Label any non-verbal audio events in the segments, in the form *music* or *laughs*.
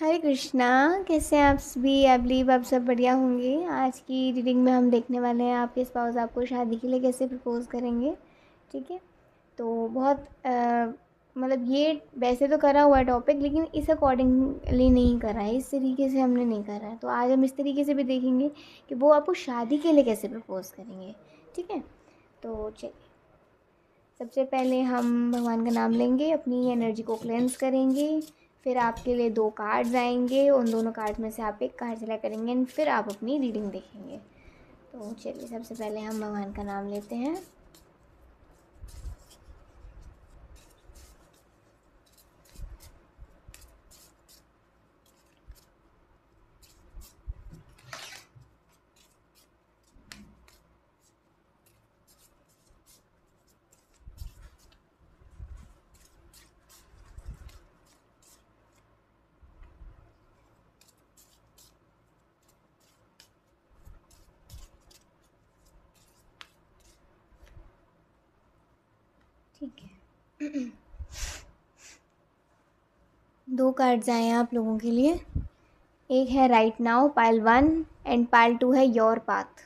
हरे कृष्णा कैसे हैं आप सभी आई बिलीव आप सब बढ़िया होंगे आज की रीडिंग में हम देखने वाले हैं आपके स्पाउस आपको शादी के लिए कैसे प्रपोज़ करेंगे ठीक है तो बहुत मतलब ये वैसे तो करा हुआ है टॉपिक लेकिन इस अकॉर्डिंगली नहीं करा है इस तरीके से हमने नहीं करा है तो आज हम इस तरीके से भी देखेंगे कि वो आपको शादी के लिए कैसे प्रपोज़ करेंगे ठीक है तो चलिए सबसे पहले हम भगवान का नाम लेंगे अपनी एनर्जी को क्लेंस करेंगे फिर आपके लिए दो कार्ड्स आएंगे उन दोनों कार्ड में से आप एक कार्ड सिलेक्ट करेंगे एंड फिर आप अपनी रीडिंग देखेंगे तो चलिए सबसे पहले हम भगवान का नाम लेते हैं दो कार्ड्स आए हैं आप लोगों के लिए एक है right now pile one and pile two है your path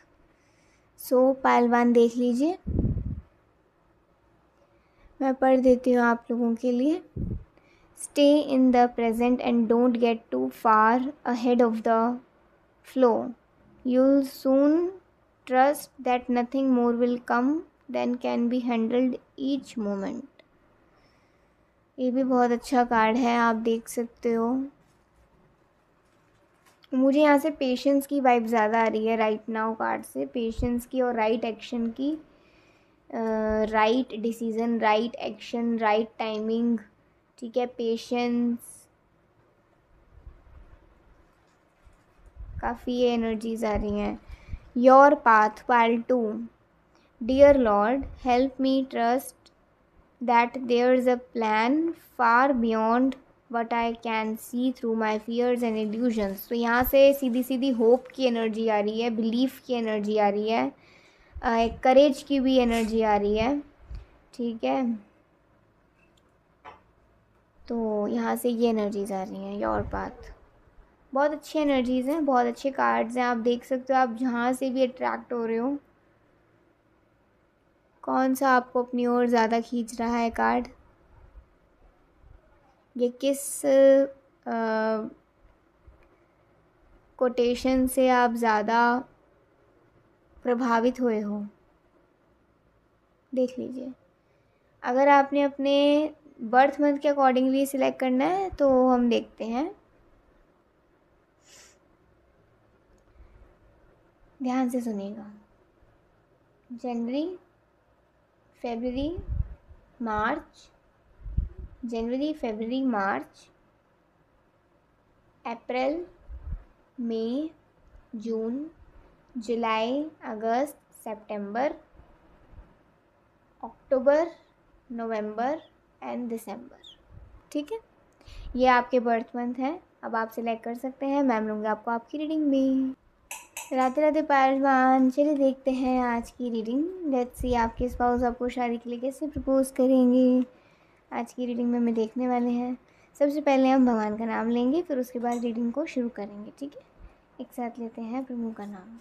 so pile one देख लीजिए मैं पढ़ देती हूँ आप लोगों के लिए stay in the present and don't get too far ahead of the flow you soon trust that nothing more will come than can be handled each moment ये भी बहुत अच्छा कार्ड है आप देख सकते हो मुझे यहाँ से पेशेंस की वाइब ज़्यादा आ रही है राइट नाउ कार्ड से पेशेंस की और राइट एक्शन की right decision right action right timing ठीक है पेशेंस काफ़ी ये एनर्जीज आ रही हैं your path part two dear lord help me trust that is a plan far beyond what I can see through my fears and illusions. तो यहाँ से सीधी सीधी होप की एनर्जी आ रही है बिलीफ की एनर्जी आ रही है एक करेज की भी एनर्जी आ रही है ठीक है तो यहाँ से ये एनर्जीज़ आ रही हैं ये और बात बहुत अच्छी एनर्जीज़ हैं बहुत अच्छे कार्ड्स हैं आप देख सकते हो आप जहाँ से भी अट्रैक्ट हो रहे हो कौन सा आपको अपनी ओर ज़्यादा खींच रहा है कार्ड ये किस कोटेशन से आप ज़्यादा प्रभावित हुए हो देख लीजिए अगर आपने अपने बर्थ मंथ के अकॉर्डिंगली सिलेक्ट करना है तो हम देखते हैं ध्यान से सुनेगा January February March January February March April May June July August September October November and December ठीक है ये आपके बर्थ मंथ हैं अब आप सिलेक्ट कर सकते हैं मैम लूँगी आपको आपकी रीडिंग भी राते राधे पारवान चलिए देखते हैं आज की रीडिंग लेट्स सी आपके स्पाउस आपको शादी के लिए कैसे प्रपोज़ करेंगे आज की रीडिंग में हमें देखने वाले हैं सबसे पहले हम भगवान का नाम लेंगे फिर उसके बाद रीडिंग को शुरू करेंगे ठीक है एक साथ लेते हैं प्रभु का नाम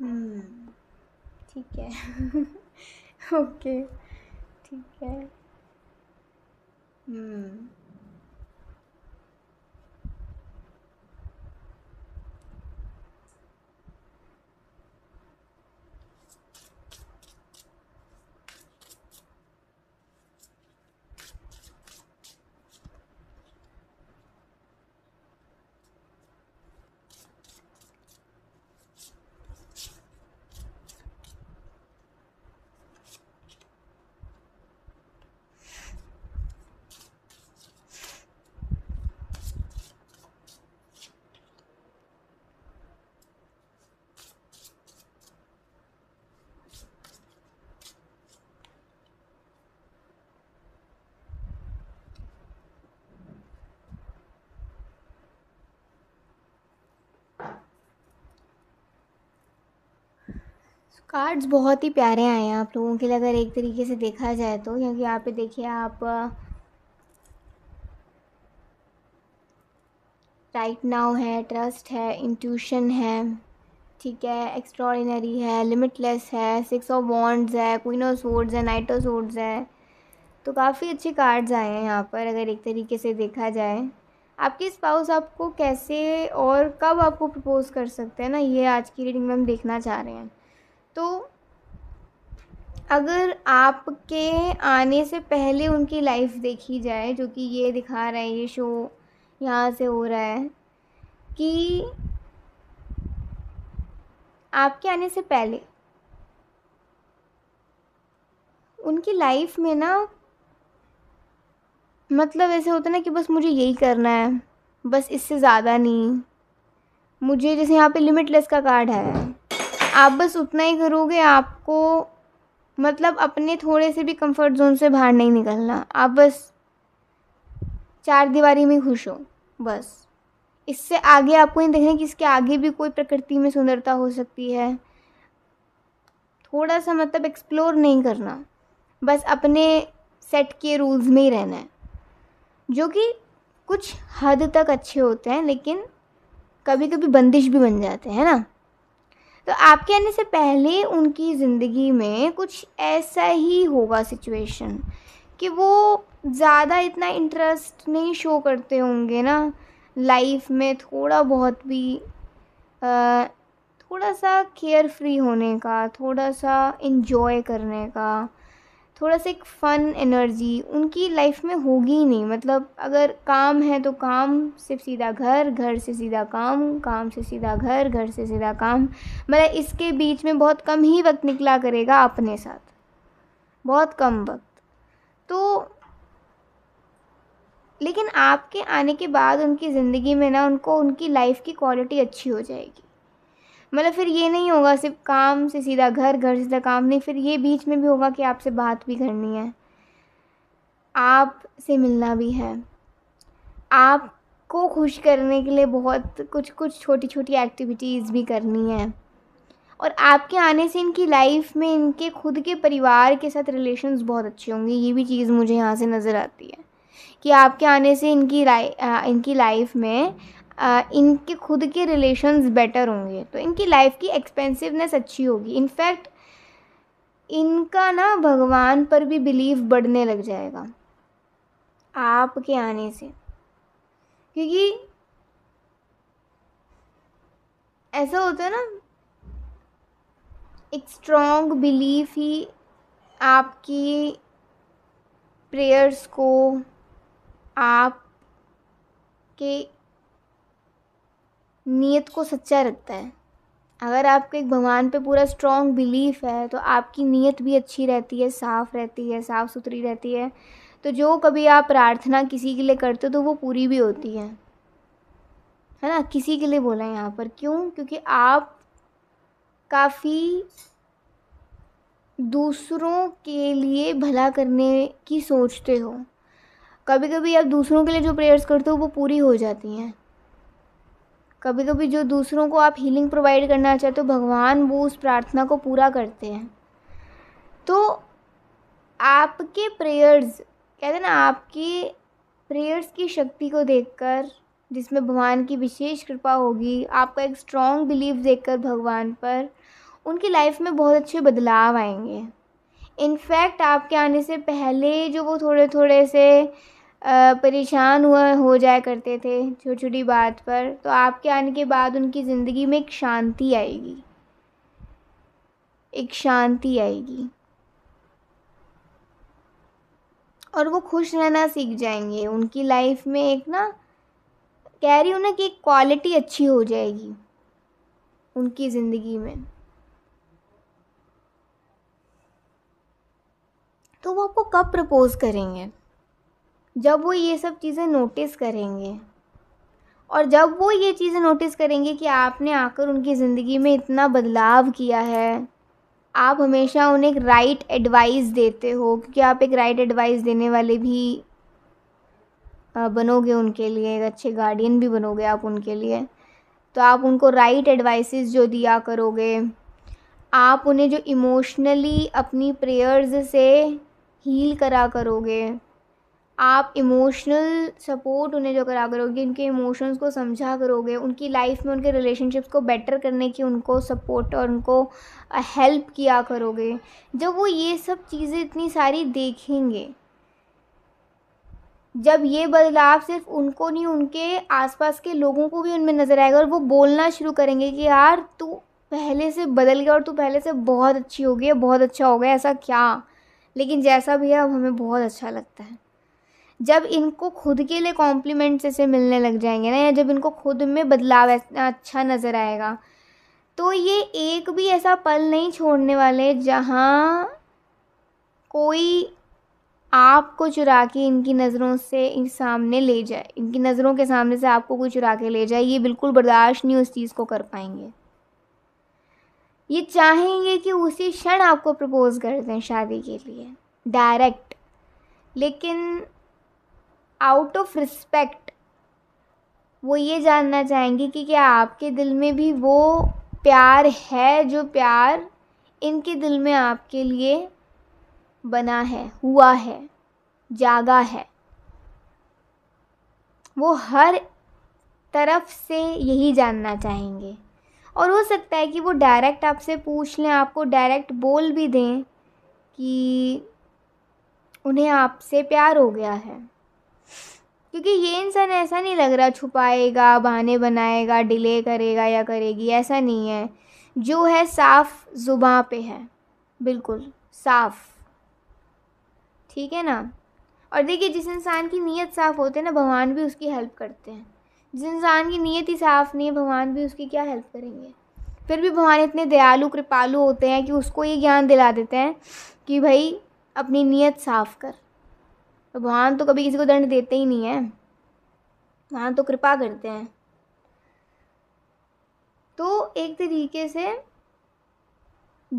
हम्म, ठीक है *laughs* ओके ठीक है हम्म। कार्ड्स बहुत ही प्यारे आए हैं आप लोगों के लिए अगर एक तरीके से देखा जाए तो क्योंकि यहाँ पे देखिए आप राइट नाउ है ट्रस्ट है इंट्यूशन है ठीक है एक्स्ट्रॉडिनरी है लिमिटलेस है सिक्स ऑफ वॉन्ड्स है क्वीन ऑफ सोर्ड्स है नाइट ऑफ सोर्ड्स है तो काफ़ी अच्छे कार्ड्स आए हैं यहाँ पर अगर एक तरीके से देखा जाए आपके स्पाउस आपको कैसे और कब आपको प्रपोज़ कर सकते हैं ना ये आज की रीडिंग में हम देखना चाह रहे हैं तो अगर आपके आने से पहले उनकी लाइफ देखी जाए जो कि ये दिखा रहा है ये शो यहाँ से हो रहा है कि आपके आने से पहले उनकी लाइफ में ना मतलब ऐसे होता ना कि बस मुझे यही करना है बस इससे ज़्यादा नहीं मुझे जैसे यहाँ पे लिमिटलेस का कार्ड है आप बस उतना ही करोगे आपको मतलब अपने थोड़े से भी कंफर्ट जोन से बाहर नहीं निकलना आप बस चार दीवारी में खुश हो बस इससे आगे आपको नहीं देखना कि इसके आगे भी कोई प्रकृति में सुंदरता हो सकती है थोड़ा सा मतलब एक्सप्लोर नहीं करना बस अपने सेट के रूल्स में ही रहना है जो कि कुछ हद तक अच्छे होते हैं लेकिन कभी कभी बंदिश भी बन जाते हैं ना तो आपके आने से पहले उनकी ज़िंदगी में कुछ ऐसा ही होगा सिचुएशन कि वो ज़्यादा इतना इंटरेस्ट नहीं शो करते होंगे ना लाइफ में थोड़ा बहुत भी आ, थोड़ा सा केयर फ्री होने का थोड़ा सा इन्जॉय करने का थोड़ा सा एक फ़न एनर्जी उनकी लाइफ में होगी ही नहीं मतलब अगर काम है तो काम से सीधा घर घर से सीधा काम काम से सीधा घर घर से सीधा काम मतलब इसके बीच में बहुत कम ही वक्त निकला करेगा अपने साथ बहुत कम वक्त तो लेकिन आपके आने के बाद उनकी ज़िंदगी में ना उनको उनकी लाइफ की क्वालिटी अच्छी हो जाएगी मतलब फिर ये नहीं होगा सिर्फ काम से सीधा घर घर से सीधा काम नहीं फिर ये बीच में भी होगा कि आपसे बात भी करनी है आप से मिलना भी है आपको खुश करने के लिए बहुत कुछ कुछ छोटी छोटी एक्टिविटीज़ भी करनी है और आपके आने से इनकी लाइफ में इनके खुद के परिवार के साथ रिलेशंस बहुत अच्छे होंगे ये भी चीज़ मुझे यहाँ से नज़र आती है कि आपके आने से इनकी इनकी लाइफ में इनके खुद के रिलेशंस बेटर होंगे तो इनकी लाइफ की एक्सपेंसिवनेस अच्छी होगी इनफैक्ट इनका ना भगवान पर भी बिलीव बढ़ने लग जाएगा आपके आने से क्योंकि ऐसा होता है ना एक स्ट्रॉन्ग बिलीफ ही आपकी प्रेयर्स को आप के नीयत को सच्चा रखता है अगर आपको एक भगवान पे पूरा स्ट्रॉन्ग बिलीफ है तो आपकी नीयत भी अच्छी रहती है साफ़ रहती है साफ़ सुथरी रहती है तो जो कभी आप प्रार्थना किसी के लिए करते हो तो वो पूरी भी होती है है ना किसी के लिए बोला है यहाँ पर क्यों क्योंकि आप काफ़ी दूसरों के लिए भला करने की सोचते हो कभी कभी आप दूसरों के लिए जो प्रेयर्स करते हो वो पूरी हो जाती हैं कभी कभी जो दूसरों को आप हीलिंग प्रोवाइड करना चाहते हो तो भगवान वो उस प्रार्थना को पूरा करते हैं तो आपके प्रेयर्स कहते हैं ना आपकी प्रेयर्स की शक्ति को देखकर जिसमें भगवान की विशेष कृपा होगी आपका एक स्ट्रॉन्ग बिलीव देखकर भगवान पर उनकी लाइफ में बहुत अच्छे बदलाव आएंगे इनफैक्ट आपके आने से पहले जो वो थोड़े थोड़े से परेशान हुआ हो जाया करते थे छोटी छोटी बात पर तो आपके आने के बाद उनकी ज़िंदगी में एक शांति आएगी एक शांति आएगी और वो खुश रहना सीख जाएंगे उनकी लाइफ में एक ना कह रही हूँ ना कि एक क्वालिटी अच्छी हो जाएगी उनकी ज़िंदगी में तो वो आपको कब प्रपोज़ करेंगे जब वो ये सब चीज़ें नोटिस करेंगे और जब वो ये चीज़ें नोटिस करेंगे कि आपने आकर उनकी ज़िंदगी में इतना बदलाव किया है आप हमेशा उन्हें एक राइट एडवाइस देते हो क्योंकि आप एक राइट एडवाइस देने वाले भी बनोगे उनके लिए एक अच्छे गार्डियन भी बनोगे आप उनके लिए तो आप उनको राइट एडवाइसेस जो दिया करोगे आप उन्हें जो इमोशनली अपनी प्रेयर्स से हील करा करोगे आप इमोशनल सपोर्ट उन्हें जो करा करोगे उनके इमोशंस को समझा करोगे उनकी लाइफ में उनके रिलेशनशिप्स को बेटर करने की उनको सपोर्ट और उनको हेल्प किया करोगे जब वो ये सब चीज़ें इतनी सारी देखेंगे जब ये बदलाव सिर्फ उनको नहीं उनके आसपास के लोगों को भी उनमें नज़र आएगा और वो बोलना शुरू करेंगे कि यार तू पहले से बदल गया और तू पहले से बहुत अच्छी हो गई बहुत अच्छा हो गया ऐसा क्या लेकिन जैसा भी है अब हमें बहुत अच्छा लगता है जब इनको खुद के लिए कॉम्प्लीमेंट्स ऐसे मिलने लग जाएंगे ना या जब इनको खुद में बदलाव अच्छा नज़र आएगा तो ये एक भी ऐसा पल नहीं छोड़ने वाले जहाँ कोई आपको चुरा के इनकी नज़रों से इन सामने ले जाए इनकी नज़रों के सामने से आपको कोई चुरा के ले जाए ये बिल्कुल बर्दाश्त नहीं उस चीज़ को कर पाएंगे ये चाहेंगे कि उसी क्षण आपको प्रपोज़ कर दें शादी के लिए डायरेक्ट लेकिन आउट ऑफ रिस्पेक्ट वो ये जानना चाहेंगे कि क्या आपके दिल में भी वो प्यार है जो प्यार इनके दिल में आपके लिए बना है हुआ है जागा है वो हर तरफ से यही जानना चाहेंगे और हो सकता है कि वो डायरेक्ट आपसे पूछ लें आपको डायरेक्ट बोल भी दें कि उन्हें आपसे प्यार हो गया है क्योंकि ये इंसान ऐसा नहीं लग रहा छुपाएगा बहाने बनाएगा डिले करेगा या करेगी ऐसा नहीं है जो है साफ जुबा पे है बिल्कुल साफ ठीक है ना और देखिए जिस इंसान की नीयत साफ़ होती है ना भगवान भी उसकी हेल्प करते हैं जिस इंसान की नीयत ही साफ़ नहीं है भगवान भी उसकी क्या हेल्प करेंगे फिर भी भगवान इतने दयालु कृपालु होते हैं कि उसको ये ज्ञान दिला देते हैं कि भाई अपनी नीयत साफ़ कर भगवान तो कभी किसी को दंड देते ही नहीं है भगवान हाँ, तो कृपा करते हैं तो एक तरीके से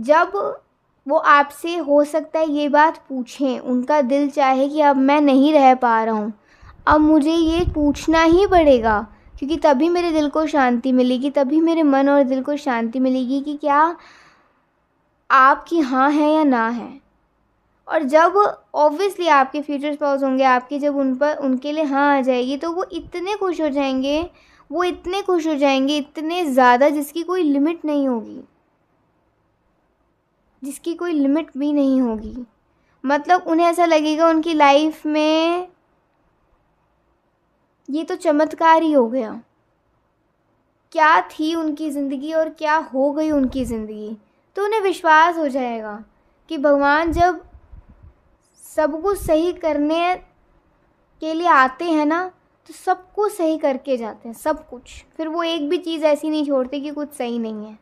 जब वो आपसे हो सकता है ये बात पूछें उनका दिल चाहे कि अब मैं नहीं रह पा रहा हूँ अब मुझे ये पूछना ही पड़ेगा क्योंकि तभी मेरे दिल को शांति मिलेगी तभी मेरे मन और दिल को शांति मिलेगी कि क्या आपकी हाँ है या ना है और जब ऑब्वियसली आपके फ्यूचर स्पाउस होंगे आपके जब उन पर उनके लिए हाँ आ जाएगी तो वो इतने खुश हो जाएंगे वो इतने खुश हो जाएंगे इतने ज़्यादा जिसकी कोई लिमिट नहीं होगी जिसकी कोई लिमिट भी नहीं होगी मतलब उन्हें ऐसा लगेगा उनकी लाइफ में ये तो चमत्कार ही हो गया क्या थी उनकी ज़िंदगी और क्या हो गई उनकी ज़िंदगी तो उन्हें विश्वास हो जाएगा कि भगवान जब सब कुछ सही करने के लिए आते हैं ना तो सब कुछ सही करके जाते हैं सब कुछ फिर वो एक भी चीज़ ऐसी नहीं छोड़ते कि कुछ सही नहीं है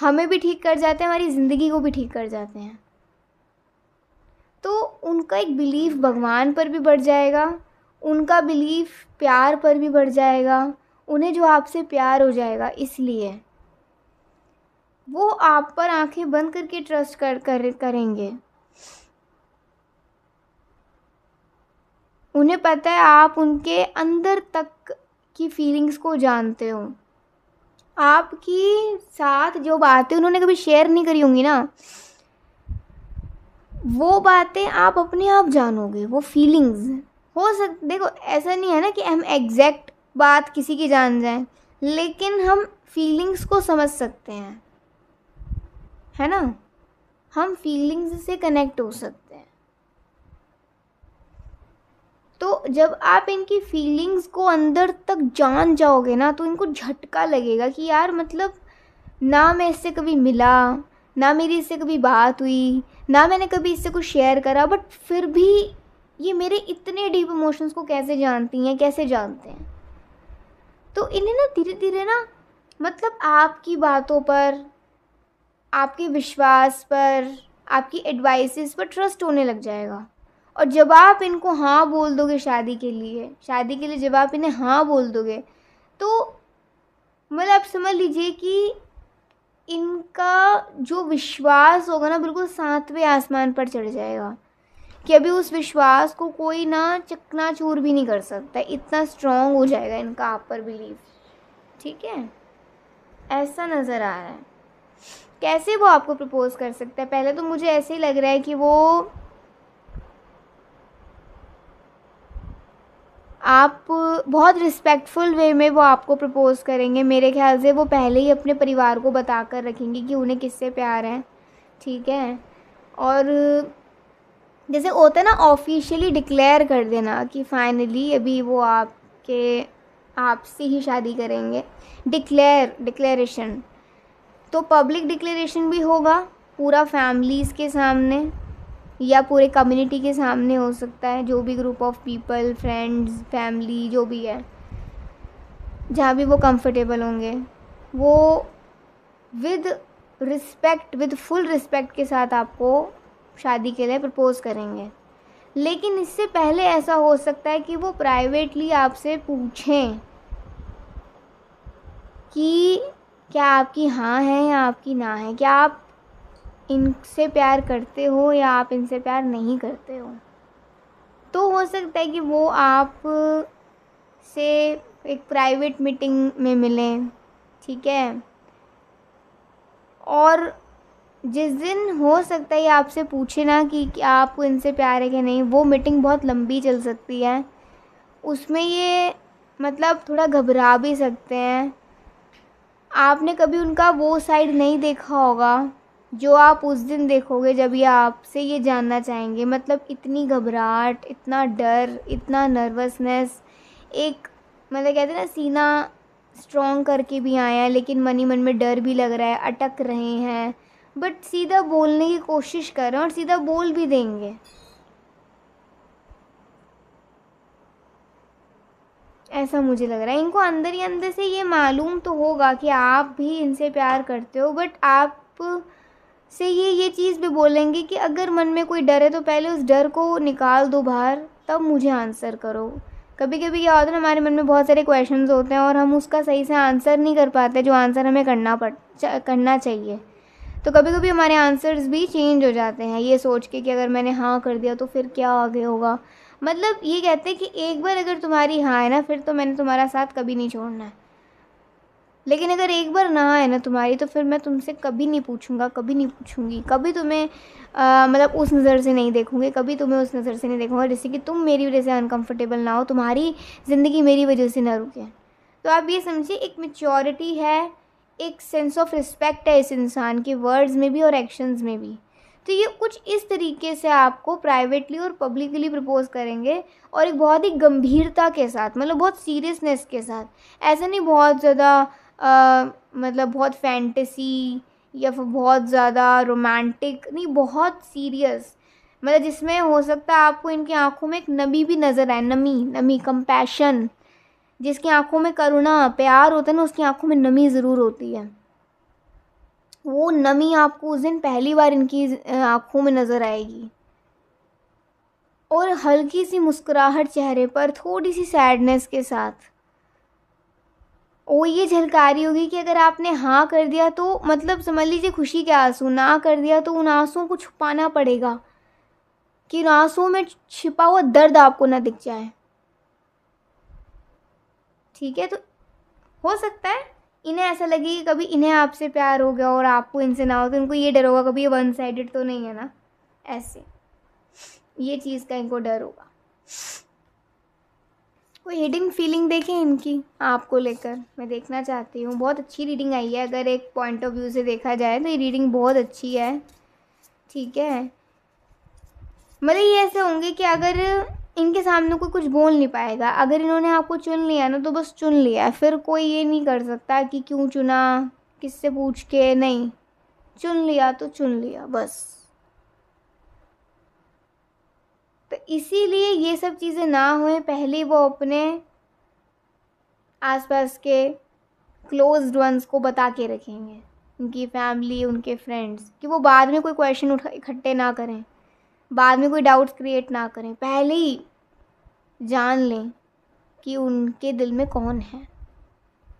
हमें भी ठीक कर जाते हैं हमारी ज़िंदगी को भी ठीक कर जाते हैं तो उनका एक बिलीफ भगवान पर भी बढ़ जाएगा उनका बिलीफ प्यार पर भी बढ़ जाएगा उन्हें जो आपसे प्यार हो जाएगा इसलिए वो आप पर आंखें बंद करके ट्रस्ट कर, कर करेंगे उन्हें पता है आप उनके अंदर तक की फीलिंग्स को जानते हो आपकी साथ जो बातें उन्होंने कभी शेयर नहीं करी होंगी ना वो बातें आप अपने आप जानोगे वो फीलिंग्स हो सक देखो ऐसा नहीं है ना कि हम एग्जैक्ट बात किसी की जान जाएं लेकिन हम फीलिंग्स को समझ सकते हैं है ना हम फीलिंग्स से कनेक्ट हो सकते हैं तो जब आप इनकी फीलिंग्स को अंदर तक जान जाओगे ना तो इनको झटका लगेगा कि यार मतलब ना मैं इससे कभी मिला ना मेरी इससे कभी बात हुई ना मैंने कभी इससे कुछ शेयर करा बट फिर भी ये मेरे इतने डीप इमोशंस को कैसे जानती हैं कैसे जानते हैं तो इन्हें ना धीरे धीरे ना मतलब आपकी बातों पर आपके विश्वास पर आपकी एडवाइसेस पर ट्रस्ट होने लग जाएगा और जब आप इनको हाँ बोल दोगे शादी के लिए शादी के लिए जब आप इन्हें हाँ बोल दोगे तो मतलब आप समझ लीजिए कि इनका जो विश्वास होगा ना बिल्कुल सातवें आसमान पर चढ़ जाएगा कि अभी उस विश्वास को कोई ना चकनाचूर भी नहीं कर सकता इतना स्ट्रॉन्ग हो जाएगा इनका आप पर बिलीव ठीक है ऐसा नज़र आ रहा है कैसे वो आपको प्रपोज़ कर सकता है पहले तो मुझे ऐसे ही लग रहा है कि वो आप बहुत रिस्पेक्टफुल वे में वो आपको प्रपोज़ करेंगे मेरे ख्याल से वो पहले ही अपने परिवार को बता कर रखेंगे कि उन्हें किससे प्यार है ठीक है और जैसे होता है ना ऑफिशियली डिक्लेयर कर देना कि फाइनली अभी वो आपके आपसे ही शादी करेंगे डिक्लेयर डिक्लेरेशन तो पब्लिक डिक्लेरेशन भी होगा पूरा फैमिलीज़ के सामने या पूरे कम्युनिटी के सामने हो सकता है जो भी group of people friends family जो भी है जहाँ भी वो कंफर्टेबल होंगे वो with respect with full respect के साथ आपको शादी के लिए प्रपोज़ करेंगे लेकिन इससे पहले ऐसा हो सकता है कि वो प्राइवेटली आपसे पूछें कि क्या आपकी हाँ है या आपकी ना है क्या आप इनसे प्यार करते हो या आप इनसे प्यार नहीं करते हो तो हो सकता है कि वो आप से एक प्राइवेट मीटिंग में मिलें ठीक है और जिस दिन हो सकता है आपसे पूछे ना कि, कि आपको इनसे प्यार है कि नहीं वो मीटिंग बहुत लंबी चल सकती है उसमें ये मतलब थोड़ा घबरा भी सकते हैं आपने कभी उनका वो साइड नहीं देखा होगा जो आप उस दिन देखोगे जब ये आपसे ये जानना चाहेंगे मतलब इतनी घबराहट इतना डर इतना नर्वसनेस एक मतलब कहते हैं ना सीना स्ट्रॉन्ग करके भी आए हैं लेकिन मन ही मन में डर भी लग रहा है अटक रहे हैं बट सीधा बोलने की कोशिश कर रहे हैं और सीधा बोल भी देंगे ऐसा मुझे लग रहा है इनको अंदर ही अंदर से ये मालूम तो होगा कि आप भी इनसे प्यार करते हो बट आप से ये ये चीज़ भी बोलेंगे कि अगर मन में कोई डर है तो पहले उस डर को निकाल दो बाहर तब मुझे आंसर करो कभी कभी क्या होता है हमारे मन में बहुत सारे क्वेश्चंस होते हैं और हम उसका सही से आंसर नहीं कर पाते जो आंसर हमें करना पड़ करना चाहिए तो कभी कभी हमारे आंसर्स भी चेंज हो जाते हैं ये सोच के कि अगर मैंने हाँ कर दिया तो फिर क्या आगे होगा मतलब ये कहते हैं कि एक बार अगर तुम्हारी हाँ है ना फिर तो मैंने तुम्हारा साथ कभी नहीं छोड़ना है लेकिन अगर एक बार ना आए ना तुम्हारी तो फिर मैं तुमसे कभी नहीं पूछूंगा कभी नहीं पूछूंगी कभी तुम्हें मतलब उस नज़र से नहीं देखूंगी कभी तुम्हें उस नज़र से नहीं देखूंगा जैसे कि तुम मेरी वजह से अनकंफर्टेबल ना हो तुम्हारी ज़िंदगी मेरी वजह से ना रुके तो आप ये समझिए एक मेच्योरिटी है एक सेंस ऑफ रिस्पेक्ट है इस इंसान के वर्ड्स में भी और एक्शंस में भी तो ये कुछ इस तरीके से आपको प्राइवेटली और पब्लिकली प्रपोज करेंगे और एक बहुत ही गंभीरता के साथ मतलब बहुत सीरियसनेस के साथ ऐसा नहीं बहुत ज़्यादा मतलब बहुत फैंटेसी या फिर बहुत ज़्यादा रोमांटिक नहीं बहुत सीरियस मतलब जिसमें हो सकता है आपको इनकी आँखों में एक नमी भी नज़र आए नमी नमी कंपैशन जिसकी आँखों में करुणा प्यार होता है ना उसकी आँखों में नमी ज़रूर होती है वो नमी आपको उस दिन पहली बार इनकी आँखों में नज़र आएगी और हल्की सी मुस्कुराहट चेहरे पर थोड़ी सी सैडनेस के साथ वो ये झलकारी होगी कि अगर आपने हाँ कर दिया तो मतलब समझ लीजिए खुशी के आंसू ना कर दिया तो उन आंसुओं को छुपाना पड़ेगा कि उन आंसुओं में छिपा हुआ दर्द आपको ना दिख जाए ठीक है तो हो सकता है इन्हें ऐसा लगे कि कभी इन्हें आपसे प्यार हो गया और आपको इनसे ना हो तो इनको ये डर होगा कभी ये वन साइडेड तो नहीं है ना ऐसे ये चीज़ का इनको डर होगा कोई हिडिंग फीलिंग देखें इनकी आपको लेकर मैं देखना चाहती हूँ बहुत अच्छी रीडिंग आई है अगर एक पॉइंट ऑफ व्यू से देखा जाए तो ये रीडिंग बहुत अच्छी है ठीक है मतलब ये ऐसे होंगे कि अगर इनके सामने कोई कुछ बोल नहीं पाएगा अगर इन्होंने आपको चुन लिया ना तो बस चुन लिया फिर कोई ये नहीं कर सकता कि क्यों चुना किससे पूछ के नहीं चुन लिया तो चुन लिया बस तो इसीलिए ये सब चीज़ें ना हों पहले वो अपने आसपास के क्लोज वंस को बता के रखेंगे उनकी फैमिली उनके फ्रेंड्स कि वो बाद में कोई क्वेश्चन उठा इकट्ठे ना करें बाद में कोई डाउट्स क्रिएट ना करें पहले ही जान लें कि उनके दिल में कौन है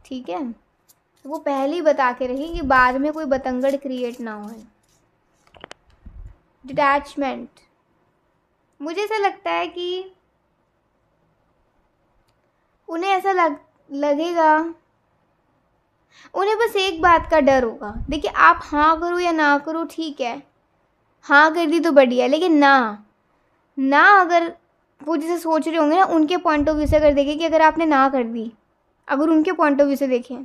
ठीक है तो वो पहले ही बता के रखें कि बाद में कोई बतंगड़ क्रिएट ना हो डिटैचमेंट मुझे ऐसा लगता है कि उन्हें ऐसा लग लगेगा उन्हें बस एक बात का डर होगा देखिए आप हाँ करो या ना करो ठीक है हाँ कर दी तो बढ़िया लेकिन ना ना अगर वो जैसे सोच रहे होंगे ना उनके पॉइंट ऑफ व्यू से अगर देखें कि अगर आपने ना कर दी अगर उनके पॉइंट ऑफ व्यू से देखें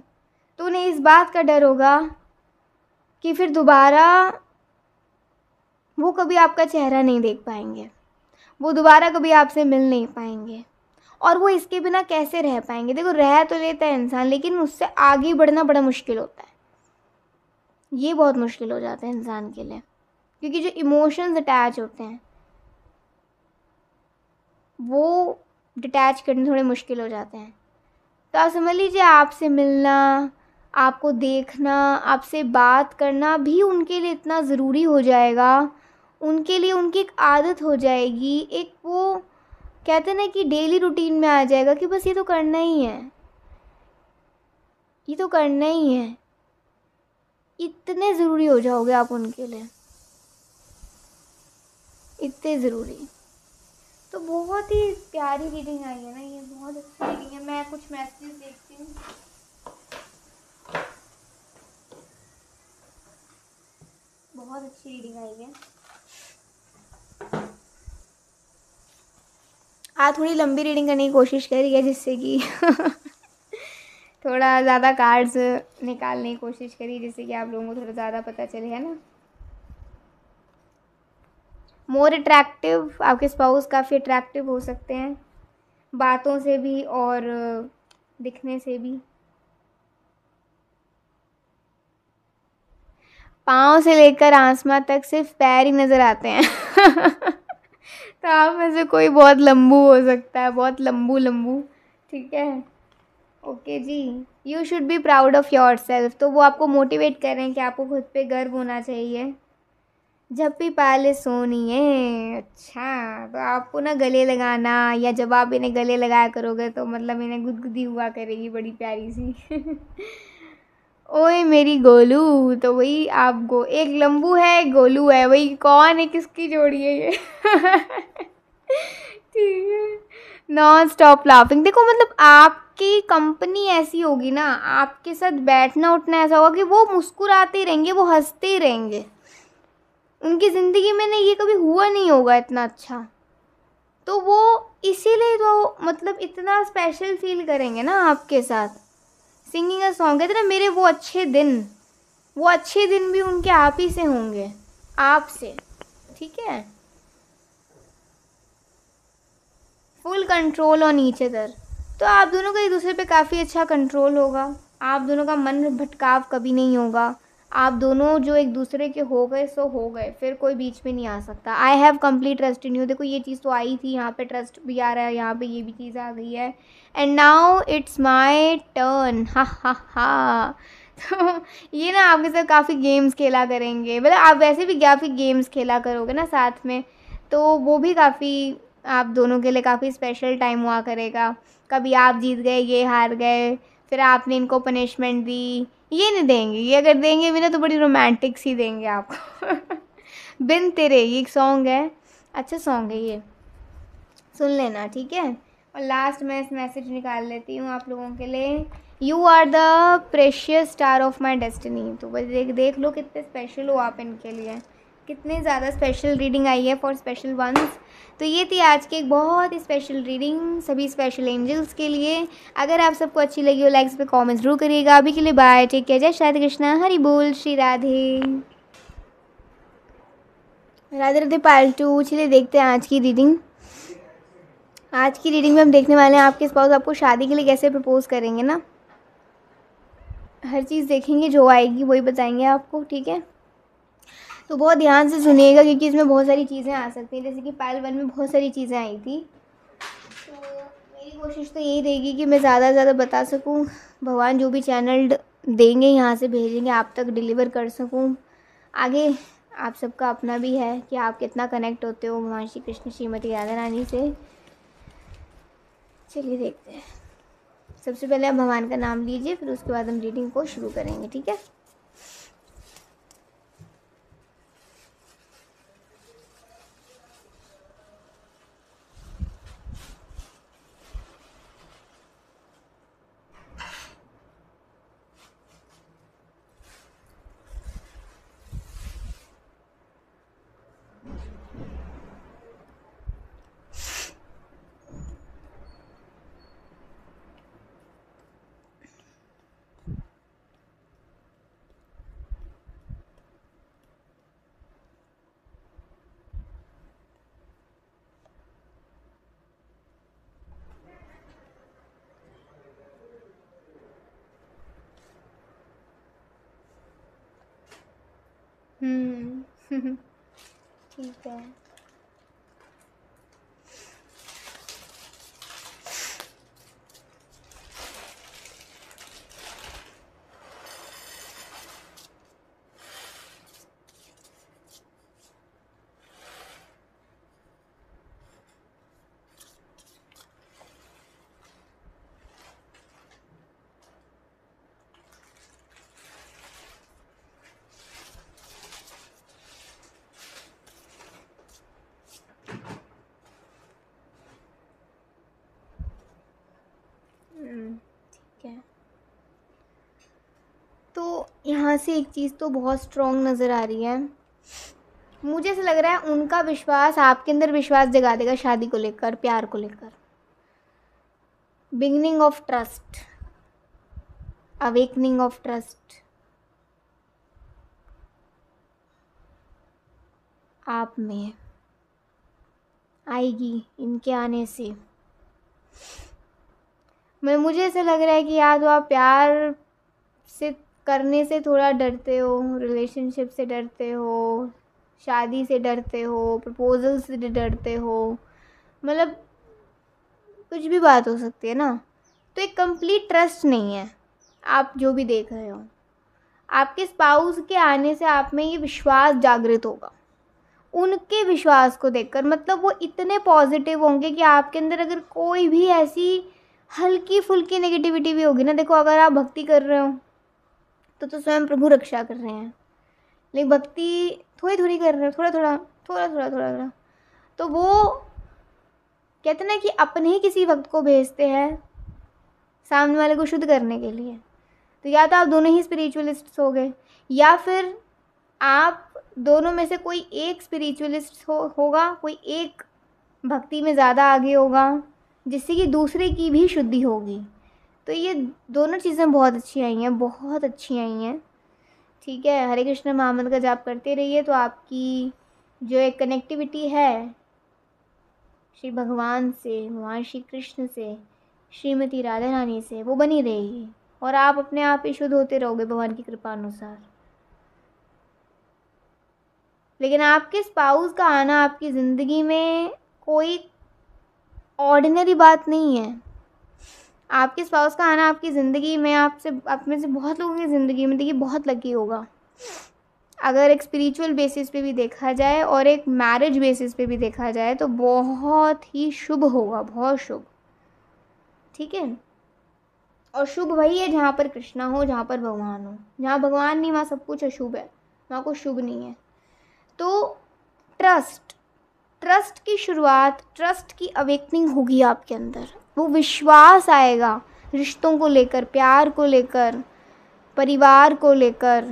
तो उन्हें इस बात का डर होगा कि फिर दोबारा वो कभी आपका चेहरा नहीं देख पाएंगे वो दोबारा कभी आपसे मिल नहीं पाएंगे और वो इसके बिना कैसे रह पाएंगे देखो रह तो लेता है इंसान लेकिन उससे आगे बढ़ना बड़ा मुश्किल होता है ये बहुत मुश्किल हो जाता है इंसान के लिए क्योंकि जो इमोशंस अटैच होते हैं वो डिटैच करने थोड़े मुश्किल हो जाते हैं तो आप समझ लीजिए आपसे मिलना आपको देखना आपसे बात करना भी उनके लिए इतना ज़रूरी हो जाएगा उनके लिए उनकी एक आदत हो जाएगी एक वो कहते ना कि डेली रूटीन में आ जाएगा कि बस ये तो करना ही है ये तो करना ही है इतने ज़रूरी हो जाओगे आप उनके लिए इतने ज़रूरी तो बहुत ही प्यारी रीडिंग आई है ना ये बहुत अच्छी रीडिंग है मैं कुछ मैसेज देखती हूँ बहुत अच्छी रीडिंग आई है आज थोड़ी लंबी रीडिंग करने की कोशिश करी है जिससे कि *laughs* थोड़ा ज़्यादा कार्ड्स निकालने की कोशिश करी जिससे कि आप लोगों को थोड़ा ज़्यादा पता चले है ना मोर अट्रैक्टिव आपके स्पाउस काफ़ी अट्रैक्टिव हो सकते हैं बातों से भी और दिखने से भी पाँव से लेकर आसमां तक सिर्फ पैर ही नज़र आते हैं *laughs* आप में से कोई बहुत लंबू हो सकता है बहुत लंबू लंबू ठीक है ओके जी you should be proud of yourself तो वो आपको मोटिवेट कर रहे हैं कि आपको खुद पे गर्व होना चाहिए जब भी पहले सोनी है अच्छा तो आपको ना गले लगाना या जब आप इन्हें गले लगाया करोगे तो मतलब इन्हें गुदगुदी हुआ करेगी बड़ी प्यारी सी *laughs* ओए मेरी गोलू तो वही आप गो एक लंबू है एक गोलू है वही कौन है किसकी जोड़ी है ये *laughs* ठीक है नॉन स्टॉप लाफिंग देखो मतलब आपकी कंपनी ऐसी होगी ना आपके साथ बैठना उठना ऐसा होगा कि वो मुस्कुराते ही रहेंगे वो हंसते ही रहेंगे उनकी ज़िंदगी में ना ये कभी हुआ नहीं होगा इतना अच्छा तो वो इसीलिए तो मतलब इतना स्पेशल फील करेंगे ना आपके साथ सिंगिंग अ सॉन्ग कहते ना मेरे वो अच्छे दिन वो अच्छे दिन भी उनके आप ही से होंगे आप से ठीक है फुल कंट्रोल और नीचे दर तो आप दोनों का एक दूसरे पे काफ़ी अच्छा कंट्रोल होगा आप दोनों का मन भटकाव कभी नहीं होगा आप दोनों जो एक दूसरे के हो गए सो हो गए फिर कोई बीच में नहीं आ सकता I have complete trust in you देखो ये चीज़ तो आई थी यहाँ पे ट्रस्ट भी आ रहा है यहाँ पे ये भी चीज़ आ गई है and now it's my turn हा हा हा तो ये ना आपके साथ काफ़ी गेम्स खेला करेंगे मतलब आप वैसे भी काफ़ी गेम्स खेला करोगे ना साथ में तो वो भी काफ़ी आप दोनों के लिए काफ़ी स्पेशल टाइम हुआ करेगा कभी आप जीत गए ये हार गए फिर आपने इनको पनिशमेंट दी ये नहीं देंगे ये अगर देंगे भी ना तो बड़ी रोमांटिक सी देंगे आपको *laughs* बिन तेरे ये एक सॉन्ग है अच्छा सॉन्ग है ये सुन लेना ठीक है और लास्ट में इस मैसेज निकाल लेती हूँ आप लोगों के लिए you are the precious star of my destiny तो बस देख देख लो कितने स्पेशल हो आप इनके लिए कितने ज़्यादा स्पेशल रीडिंग आई है फॉर स्पेशल वंस तो ये थी आज की एक बहुत ही स्पेशल रीडिंग सभी स्पेशल एंजल्स के लिए अगर आप सबको अच्छी लगी हो लाइक्स पे कमेंट जरूर करिएगा अभी के लिए बाय टेक केयर जय श्री कृष्णा हरी बोल श्री राधे राधे राधे पार्ट टू चलिए देखते हैं आज की रीडिंग आज की रीडिंग में हम देखने वाले हैं आपके स्पाउस आपको शादी के लिए कैसे प्रपोज करेंगे ना हर चीज़ देखेंगे जो आएगी वही बताएंगे आपको ठीक है तो बहुत ध्यान से सुनिएगा क्योंकि इसमें बहुत सारी चीज़ें आ सकती हैं जैसे कि पायल वन में बहुत सारी चीज़ें आई थी तो मेरी कोशिश तो यही रहेगी कि मैं ज़्यादा से ज़्यादा बता सकूँ भगवान जो भी चैनल देंगे यहाँ से भेजेंगे आप तक डिलीवर कर सकूँ आगे आप सबका अपना भी है कि आप कितना कनेक्ट होते हो भगवान श्री कृष्ण श्रीमती राधा रानी से चलिए देखते हैं सबसे पहले आप भगवान का नाम लीजिए फिर उसके बाद हम रीडिंग को शुरू करेंगे ठीक है यहाँ से एक चीज़ तो बहुत स्ट्रॉन्ग नज़र आ रही है मुझे ऐसा लग रहा है उनका विश्वास आपके अंदर विश्वास जगा देगा शादी को लेकर प्यार को लेकर beginning of trust awakening of trust आप में आएगी इनके आने से मैं मुझे ऐसा लग रहा है कि या तो आप प्यार से करने से थोड़ा डरते हो रिलेशनशिप से डरते हो शादी से डरते हो प्रपोजल से डरते हो मतलब कुछ भी बात हो सकती है ना तो एक कंप्लीट ट्रस्ट नहीं है आप जो भी देख रहे हो आपके स्पाउस के आने से आप में ये विश्वास जागृत होगा उनके विश्वास को देखकर मतलब वो इतने पॉजिटिव होंगे कि आपके अंदर अगर कोई भी ऐसी हल्की फुल्की नेगेटिविटी भी होगी ना देखो अगर आप भक्ति कर रहे हो तो तो स्वयं प्रभु रक्षा कर रहे हैं लेकिन भक्ति थोड़ी थोड़ी कर रहे हैं थोड़ा थोड़ा थोड़ा थोड़ा थोड़ा थोड़ा तो वो कहते ना कि अपने ही किसी वक्त को भेजते हैं सामने वाले को शुद्ध करने के लिए तो या तो आप दोनों ही स्पिरिचुअलिस्ट हो गए या फिर आप दोनों में से कोई एक स्पिरिचुअलिस्ट हो होगा कोई एक भक्ति में ज़्यादा आगे होगा जिससे कि दूसरे की भी शुद्धि होगी तो ये दोनों चीज़ें बहुत अच्छी आई हैं बहुत अच्छी आई हैं ठीक है हरे कृष्ण महामंत्र का जाप करते रहिए तो आपकी जो एक कनेक्टिविटी है श्री भगवान से भगवान श्री कृष्ण से श्रीमती राधा रानी से वो बनी रहेगी और आप अपने आप ही शुद्ध होते रहोगे भगवान की कृपा अनुसार लेकिन आपके स्पाउस का आना आपकी ज़िंदगी में कोई ऑर्डिनरी बात नहीं है आपके स्पाउस का आना आपकी ज़िंदगी में आपसे आप में से बहुत लोगों की ज़िंदगी में देखिए बहुत लकी होगा अगर एक स्पिरिचुअल बेसिस पे भी देखा जाए और एक मैरिज बेसिस पे भी देखा जाए तो बहुत ही शुभ होगा बहुत शुभ ठीक है और शुभ वही है जहाँ पर कृष्णा हो जहाँ पर भगवान हो जहाँ भगवान नहीं वहाँ सब कुछ अशुभ है वहाँ कुछ शुभ नहीं है तो ट्रस्ट ट्रस्ट की शुरुआत ट्रस्ट की अवेकनिंग होगी आपके अंदर वो विश्वास आएगा रिश्तों को लेकर प्यार को लेकर परिवार को लेकर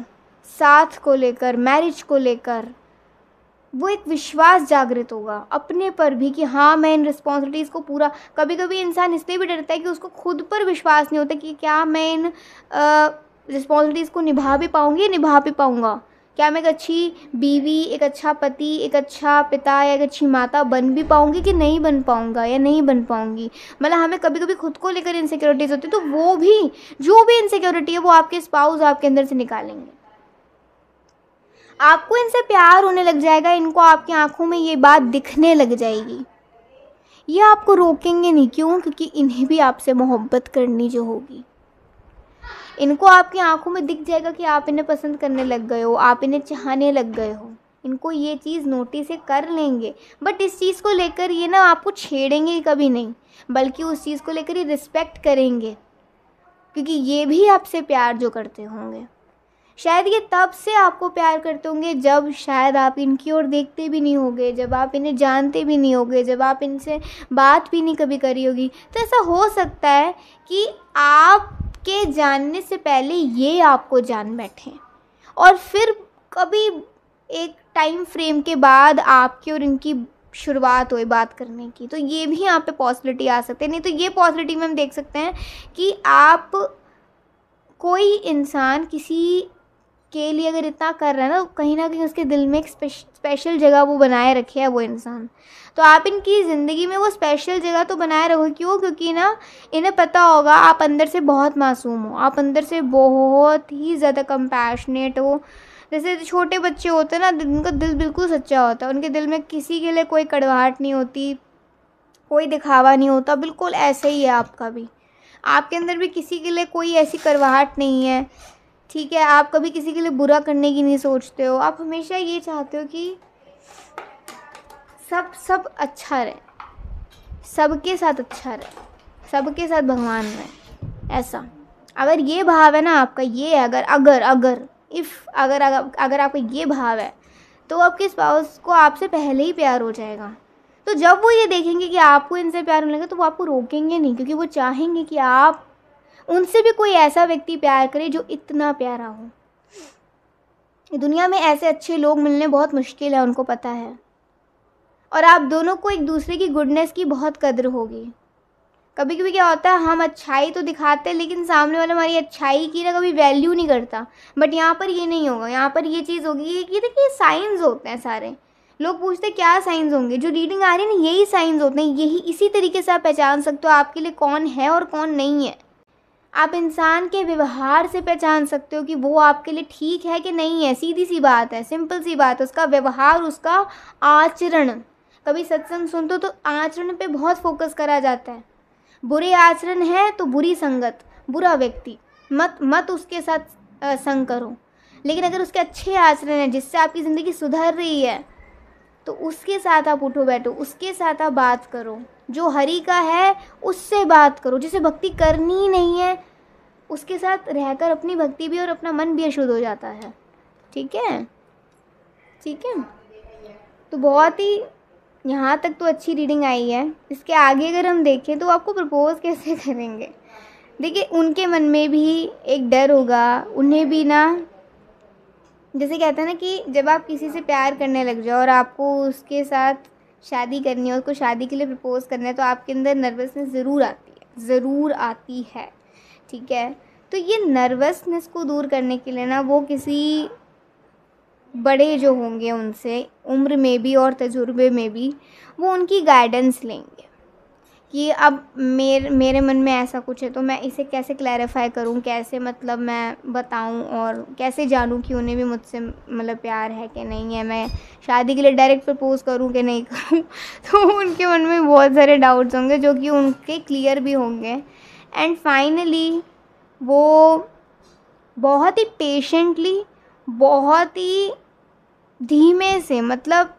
साथ को लेकर मैरिज को लेकर वो एक विश्वास जागृत होगा अपने पर भी कि हाँ मैं इन रिस्पॉन्सिबिलिटीज़ को पूरा कभी कभी इंसान इसलिए भी डरता है कि उसको खुद पर विश्वास नहीं होता कि क्या मैं इन रिस्पॉन्सिबिलिटीज़ को निभा भी पाऊँगी निभा भी पाऊँगा क्या मैं एक अच्छी बीवी एक अच्छा पति एक अच्छा पिता या एक अच्छी माता बन भी पाऊंगी कि नहीं बन पाऊंगा या नहीं बन पाऊंगी मतलब हमें कभी कभी खुद को लेकर इनसिक्योरिटीज़ होती है तो वो भी जो भी इनसिक्योरिटी है वो आपके स्पाउस आपके अंदर से निकालेंगे आपको इनसे प्यार होने लग जाएगा इनको आपकी आंखों में ये बात दिखने लग जाएगी ये आपको रोकेंगे नहीं क्यों क्योंकि इन्हें भी आपसे मोहब्बत करनी जो होगी इनको आपकी आंखों में दिख जाएगा कि आप इन्हें पसंद करने लग गए हो आप इन्हें चाहने लग गए हो इनको ये चीज़ नोटिस कर लेंगे बट इस चीज़ को लेकर ये ना आपको छेड़ेंगे कभी नहीं बल्कि उस चीज़ को लेकर ये रिस्पेक्ट करेंगे क्योंकि ये भी आपसे प्यार जो करते होंगे शायद ये तब से आपको प्यार करते होंगे जब शायद आप इनकी ओर देखते भी नहीं होंगे जब आप इन्हें जानते भी नहीं होंगे जब आप इनसे बात भी नहीं कभी करी होगी तो ऐसा हो सकता है कि आपके जानने से पहले ये आपको जान बैठे और फिर कभी एक टाइम फ्रेम के बाद आपकी और इनकी शुरुआत हो बात करने की तो ये भी यहाँ पे पॉसिबिलिटी आ सकती है नहीं तो ये पॉसिबिलिटी में हम देख सकते हैं कि आप कोई इंसान किसी के लिए अगर इतना कर रहा है ना तो कहीं ना कहीं उसके दिल में एक स्पेशल जगह वो बनाए रखे है वो इंसान तो आप इनकी ज़िंदगी में वो स्पेशल जगह तो बनाए रखो क्यों क्योंकि ना इन्हें पता होगा आप अंदर से बहुत मासूम हो आप अंदर से बहुत ही ज़्यादा कंपैशनेट हो जैसे छोटे बच्चे होते हैं ना उनका दिल बिल्कुल सच्चा होता है उनके दिल में किसी के लिए कोई कड़वाहट नहीं होती कोई दिखावा नहीं होता बिल्कुल ऐसे ही है आपका भी आपके अंदर भी किसी के लिए कोई ऐसी करवाहट नहीं है ठीक है आप कभी किसी के लिए बुरा करने की नहीं सोचते हो आप हमेशा ये चाहते हो कि सब सब अच्छा रहे सबके साथ अच्छा रहे सबके साथ भगवान रहे ऐसा अगर ये भाव है ना आपका ये है अगर अगर अगर इफ़ अगर अगर, अगर आपका ये भाव है तो आपके स्पाउस को आपसे पहले ही प्यार हो जाएगा तो जब वो ये देखेंगे कि आपको इनसे प्यार मिलेगा तो वो आपको रोकेंगे नहीं क्योंकि वो चाहेंगे कि आप उनसे भी कोई ऐसा व्यक्ति प्यार करे जो इतना प्यारा हो दुनिया में ऐसे अच्छे लोग मिलने बहुत मुश्किल है उनको पता है और आप दोनों को एक दूसरे की गुडनेस की बहुत कदर होगी कभी कभी क्या होता है हम अच्छाई तो दिखाते हैं लेकिन सामने वाला हमारी अच्छाई की ना कभी वैल्यू नहीं करता बट यहाँ पर ये नहीं होगा यहाँ पर ये चीज़ होगी कि देखिए साइंस होते हैं सारे लोग पूछते हैं क्या साइंस होंगे जो रीडिंग आ रही है ना यही साइंस होते हैं यही इसी तरीके से आप पहचान सकते हो आपके लिए कौन है और कौन नहीं है आप इंसान के व्यवहार से पहचान सकते हो कि वो आपके लिए ठीक है कि नहीं है सीधी सी बात है सिंपल सी बात है उसका व्यवहार उसका आचरण कभी सत्संग सुनते हो तो आचरण पे बहुत फोकस करा जाता है बुरे आचरण है तो बुरी संगत बुरा व्यक्ति मत मत उसके साथ संग करो लेकिन अगर उसके अच्छे आचरण हैं जिससे आपकी ज़िंदगी सुधर रही है तो उसके साथ आप उठो बैठो उसके साथ आप बात करो जो हरि का है उससे बात करो जिसे भक्ति करनी ही नहीं है उसके साथ रहकर अपनी भक्ति भी और अपना मन भी अशुद्ध हो जाता है ठीक है ठीक है तो बहुत ही यहाँ तक तो अच्छी रीडिंग आई है इसके आगे अगर हम देखें तो आपको प्रपोज़ कैसे *laughs* करेंगे देखिए उनके मन में भी एक डर होगा उन्हें भी ना जैसे कहते हैं ना कि जब आप किसी से प्यार करने लग जाओ और आपको उसके साथ शादी करनी हो उसको शादी के लिए प्रपोज़ करना है तो आपके अंदर नर्वसनेस ज़रूर आती है ज़रूर आती है ठीक है तो ये नर्वसनेस को दूर करने के लिए ना वो किसी बड़े जो होंगे उनसे उम्र में भी और तजुर्बे में भी वो उनकी गाइडेंस लेंगे कि अब मेरे मेरे मन में ऐसा कुछ है तो मैं इसे कैसे क्लैरिफाई करूँ कैसे मतलब मैं बताऊँ और कैसे जानूँ कि उन्हें भी मुझसे मतलब प्यार है कि नहीं है मैं शादी के लिए डायरेक्ट प्रपोज़ करूँ कि नहीं करूँ *laughs* तो उनके मन में बहुत सारे डाउट्स होंगे जो कि उनके क्लियर भी होंगे एंड फाइनली वो बहुत ही पेशेंटली बहुत ही धीमे से मतलब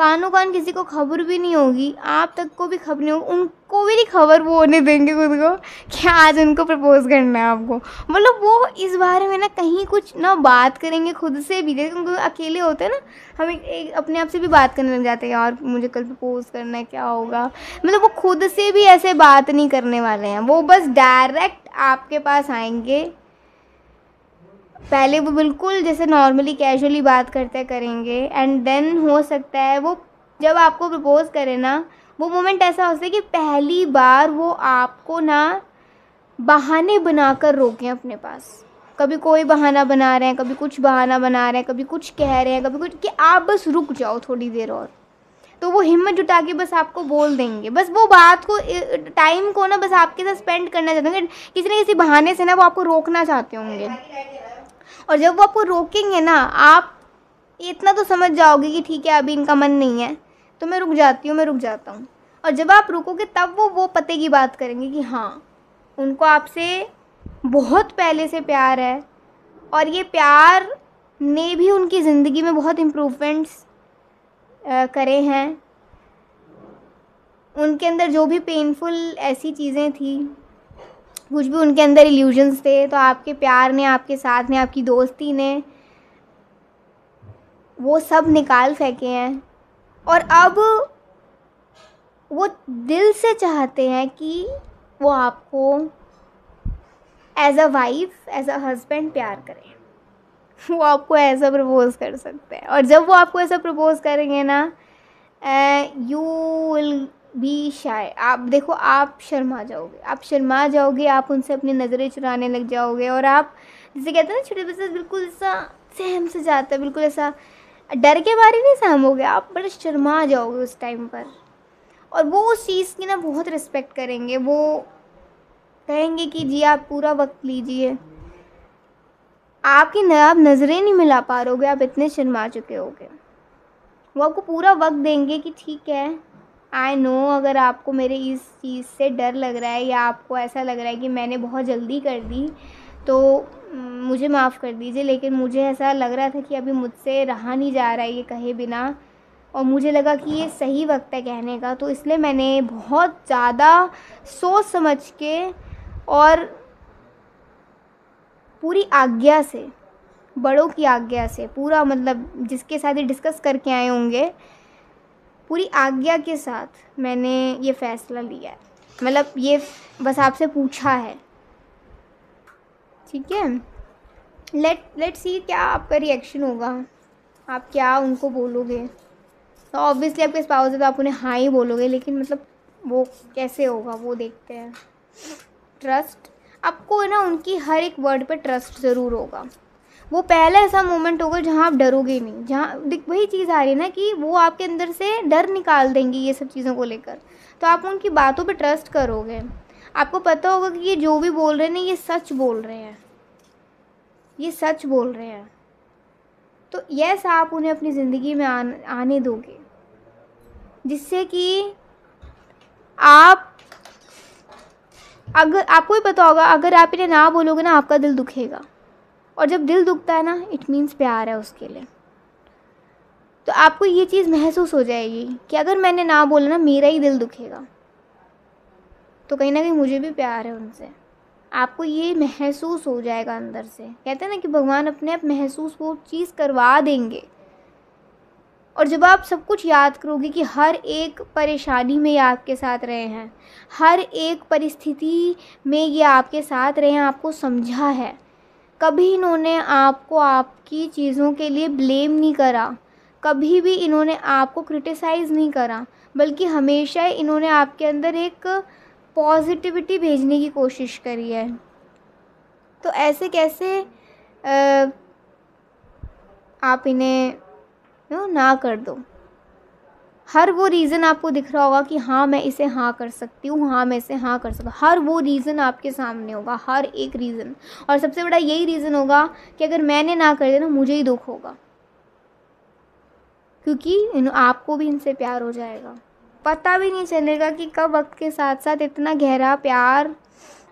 कानों कान किसी को खबर भी नहीं होगी आप तक को भी खबर नहीं होगी उनको भी नहीं खबर वो होने देंगे खुद को कि आज उनको प्रपोज़ करना है आपको मतलब वो इस बारे में ना कहीं कुछ ना बात करेंगे खुद से भी लेकिन क्योंकि अकेले होते हैं ना हम एक, एक अपने आप से भी बात करने लग जाते हैं यार मुझे कल प्रपोज़ करना है क्या होगा मतलब वो खुद से भी ऐसे बात नहीं करने वाले हैं वो बस डायरेक्ट आपके पास आएंगे पहले वो बिल्कुल जैसे नॉर्मली कैजुअली बात करते करेंगे एंड देन हो सकता है वो जब आपको प्रपोज़ करें ना वो मोमेंट ऐसा हो सकता है कि पहली बार वो आपको ना बहाने बनाकर रोकें अपने पास कभी कोई बहाना बना रहे हैं कभी कुछ बहाना बना रहे हैं कभी कुछ कह रहे हैं कभी कुछ कि आप बस रुक जाओ थोड़ी देर और तो वो हिम्मत जुटा के बस आपको बोल देंगे बस वो बात को टाइम को ना बस आपके साथ स्पेंड करना चाहते होंगे किसी न किसी बहाने से ना वो आपको रोकना चाहते होंगे और जब वो आपको रोकेंगे ना आप इतना तो समझ जाओगे कि ठीक है अभी इनका मन नहीं है तो मैं रुक जाती हूँ मैं रुक जाता हूँ और जब आप रुकोगे तब वो वो पते की बात करेंगे कि हाँ उनको आपसे बहुत पहले से प्यार है और ये प्यार ने भी उनकी ज़िंदगी में बहुत इम्प्रूवमेंट्स करे हैं उनके अंदर जो भी पेनफुल ऐसी चीज़ें थी कुछ भी उनके अंदर इल्यूजन्स थे तो आपके प्यार ने आपके साथ ने आपकी दोस्ती ने वो सब निकाल फेंके हैं और अब वो दिल से चाहते हैं कि वो आपको as a wife as a husband प्यार करें वो आपको ऐसा प्रपोज़ कर सकते हैं और जब वो आपको ऐसा प्रपोज़ करेंगे ना यू विल भी शाय आप देखो आप शर्मा जाओगे आप शर्मा जाओगे आप उनसे अपनी नज़रें चुराने लग जाओगे और आप जैसे कहते हैं ना छोटे बच्चे बिल्कुल ऐसा सहम से जाता है बिल्कुल ऐसा डर के बारे नहीं सहम हो गया आप बड़े शर्मा जाओगे उस टाइम पर और वो उस चीज़ की ना बहुत रिस्पेक्ट करेंगे वो कहेंगे कि जी आप पूरा वक्त लीजिए आपकी न, आप नज़रें नहीं मिला पा रहोगे आप इतने शर्मा चुके होगे वो आपको पूरा वक्त देंगे कि ठीक है आई नो अगर आपको मेरे इस चीज़ से डर लग रहा है या आपको ऐसा लग रहा है कि मैंने बहुत जल्दी कर दी तो मुझे माफ़ कर दीजिए लेकिन मुझे ऐसा लग रहा था कि अभी मुझसे रहा नहीं जा रहा है ये कहे बिना और मुझे लगा कि ये सही वक्त है कहने का तो इसलिए मैंने बहुत ज़्यादा सोच समझ के और पूरी आज्ञा से बड़ों की आज्ञा से पूरा मतलब जिसके साथ ही डिस्कस करके आए होंगे पूरी आज्ञा के साथ मैंने ये फ़ैसला लिया है मतलब ये बस आपसे पूछा है ठीक है लेट लेट सी क्या आपका रिएक्शन होगा आप क्या उनको बोलोगे तो ऑब्वियसली आपके स्पाउस है तो आप उन्हें हाँ ही बोलोगे लेकिन मतलब वो कैसे होगा वो देखते हैं ट्रस्ट आपको है ना उनकी हर एक वर्ड पे ट्रस्ट ज़रूर होगा वो पहला ऐसा मोमेंट होगा जहाँ आप डरोगे नहीं जहाँ देख वही चीज़ आ रही है ना कि वो आपके अंदर से डर निकाल देंगी ये सब चीज़ों को लेकर तो आप उनकी बातों पर ट्रस्ट करोगे आपको पता होगा कि ये जो भी बोल रहे हैं ये सच बोल रहे हैं ये सच बोल रहे हैं तो यस आप उन्हें अपनी ज़िंदगी में आन, आने दोगे जिससे कि आप अगर आपको ही पता होगा अगर आप इन्हें ना बोलोगे ना आपका दिल दुखेगा और जब दिल दुखता है ना इट मीन्स प्यार है उसके लिए तो आपको ये चीज़ महसूस हो जाएगी कि अगर मैंने ना बोला ना मेरा ही दिल दुखेगा तो कहीं ना कहीं मुझे भी प्यार है उनसे आपको ये महसूस हो जाएगा अंदर से कहते हैं ना कि भगवान अपने आप महसूस वो चीज़ करवा देंगे और जब आप सब कुछ याद करोगे कि हर एक परेशानी में ये आपके साथ रहे हैं हर एक परिस्थिति में ये आपके साथ रहे हैं आपको समझा है कभी इन्होंने आपको आपकी चीज़ों के लिए ब्लेम नहीं करा कभी भी इन्होंने आपको क्रिटिसाइज़ नहीं करा बल्कि हमेशा इन्होंने आपके अंदर एक पॉजिटिविटी भेजने की कोशिश करी है तो ऐसे कैसे आ, आप इन्हें ना कर दो हर वो रीज़न आपको दिख रहा होगा कि हाँ मैं इसे हाँ कर सकती हूँ हाँ मैं इसे हाँ कर सकता हर वो रीज़न आपके सामने होगा हर एक रीज़न और सबसे बड़ा यही रीज़न होगा कि अगर मैंने ना कर दिया ना तो मुझे ही दुख होगा क्योंकि इन आपको भी इनसे प्यार हो जाएगा पता भी नहीं चलेगा कि कब वक्त के साथ साथ इतना गहरा प्यार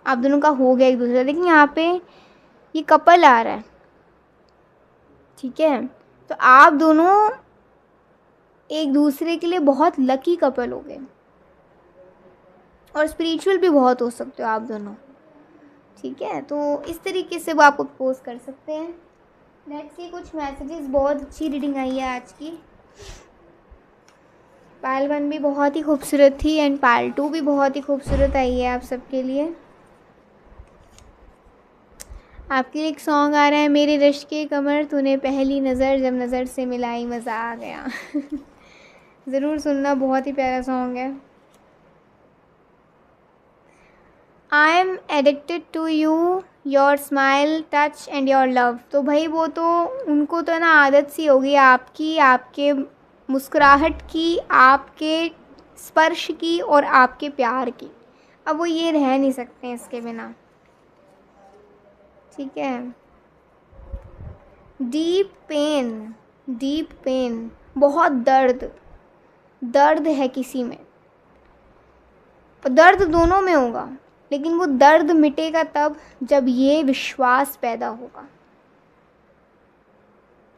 आप दोनों का हो गया एक दूसरे लेकिन यहाँ पे ये कपल आ रहा है ठीक है तो आप दोनों एक दूसरे के लिए बहुत लकी कपल हो गए और स्पिरिचुअल भी बहुत हो सकते हो आप दोनों ठीक है तो इस तरीके से वो आपको पोस्ट कर सकते हैं नेक्स्ट ये कुछ मैसेजेस बहुत अच्छी रीडिंग आई है आज की पायल वन भी बहुत ही खूबसूरत थी एंड पायल टू भी बहुत ही खूबसूरत आई है आप सबके लिए आपके लिए एक सॉन्ग आ रहा है मेरे रश के कमर तूने पहली नज़र जब नज़र से मिलाई मज़ा आ गया *laughs* ज़रूर सुनना बहुत ही प्यारा सॉन्ग है I am addicted to you your smile touch and your love तो भाई वो तो उनको तो ना आदत सी होगी आपकी आपके मुस्कुराहट की आपके स्पर्श की और आपके प्यार की अब वो ये रह नहीं सकते इसके बिना ठीक है डीप पेन डीप पेन बहुत दर्द दर्द है किसी में तो दर्द दोनों में होगा लेकिन वो दर्द मिटेगा तब जब ये विश्वास पैदा होगा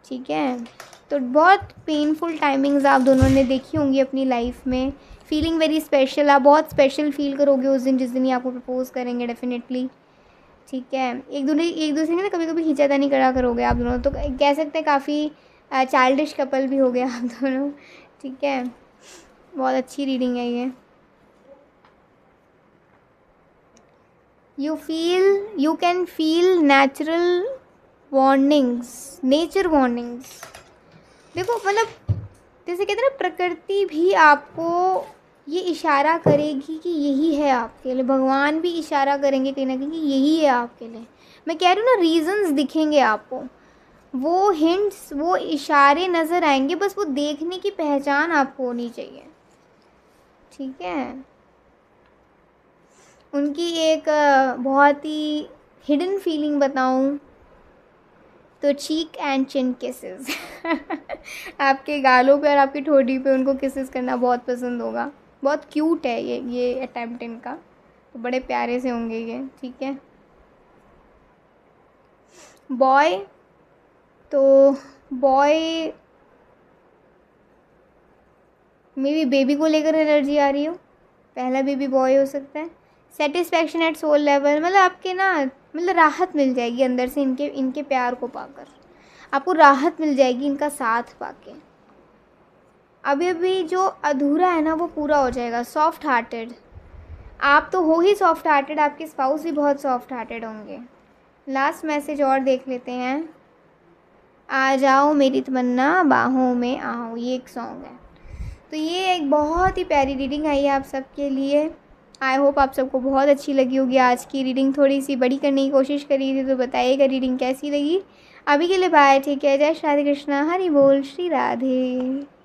ठीक है तो बहुत पेनफुल टाइमिंग्स आप दोनों ने देखी होंगी अपनी लाइफ में फीलिंग वेरी स्पेशल आप बहुत स्पेशल फील करोगे उस दिन जिस दिन ही आपको प्रपोज करेंगे डेफिनेटली ठीक है एक दूसरे एक दूसरे ने ना कभी कभी नहीं करा करोगे आप दोनों तो कह सकते हैं काफ़ी चाइल्डिश कपल भी हो गए आप दोनों ठीक है बहुत अच्छी रीडिंग है ये you feel you can feel natural warnings nature warnings देखो मतलब जैसे कहते हैं ना प्रकृति भी आपको ये इशारा करेगी कि यही है आपके लिए भगवान भी इशारा करेंगे कहीं ना कहीं कि यही है आपके लिए मैं कह रही हूँ ना रीजंस दिखेंगे आपको वो हिंट्स वो इशारे नज़र आएंगे बस वो देखने की पहचान आपको होनी चाहिए ठीक है उनकी एक बहुत ही हिडन फीलिंग बताऊं तो चीक एंड चिन किसेस आपके गालों पे और आपकी ठोड़ी पे उनको किसेस करना बहुत पसंद होगा बहुत क्यूट है ये ये अटैम्प्ट इनका तो बड़े प्यारे से होंगे ये ठीक है बॉय तो बॉय मे बी बेबी को लेकर एलर्जी आ रही हो पहला बेबी बॉय हो सकता है सेटिस्फेक्शन एट सोल लेवल मतलब आपके ना मतलब राहत मिल जाएगी अंदर से इनके इनके प्यार को पाकर आपको राहत मिल जाएगी इनका साथ पाके अभी अभी जो अधूरा है ना वो पूरा हो जाएगा सॉफ्ट हार्टेड आप तो हो ही सॉफ्ट हार्टेड आपके स्पाउस भी बहुत सॉफ्ट हार्टेड होंगे लास्ट मैसेज और देख लेते हैं आ जाओ मेरी तमन्ना बाहों में आओ ये एक सॉन्ग है तो ये एक बहुत ही प्यारी रीडिंग आई है आप सबके लिए आई होप आप सबको बहुत अच्छी लगी होगी आज की रीडिंग थोड़ी सी बड़ी करने की कोशिश करी थी तो बताइएगा रीडिंग कैसी लगी अभी के लिए बाय ठीक है जय श्री कृष्णा हरि बोल श्री राधे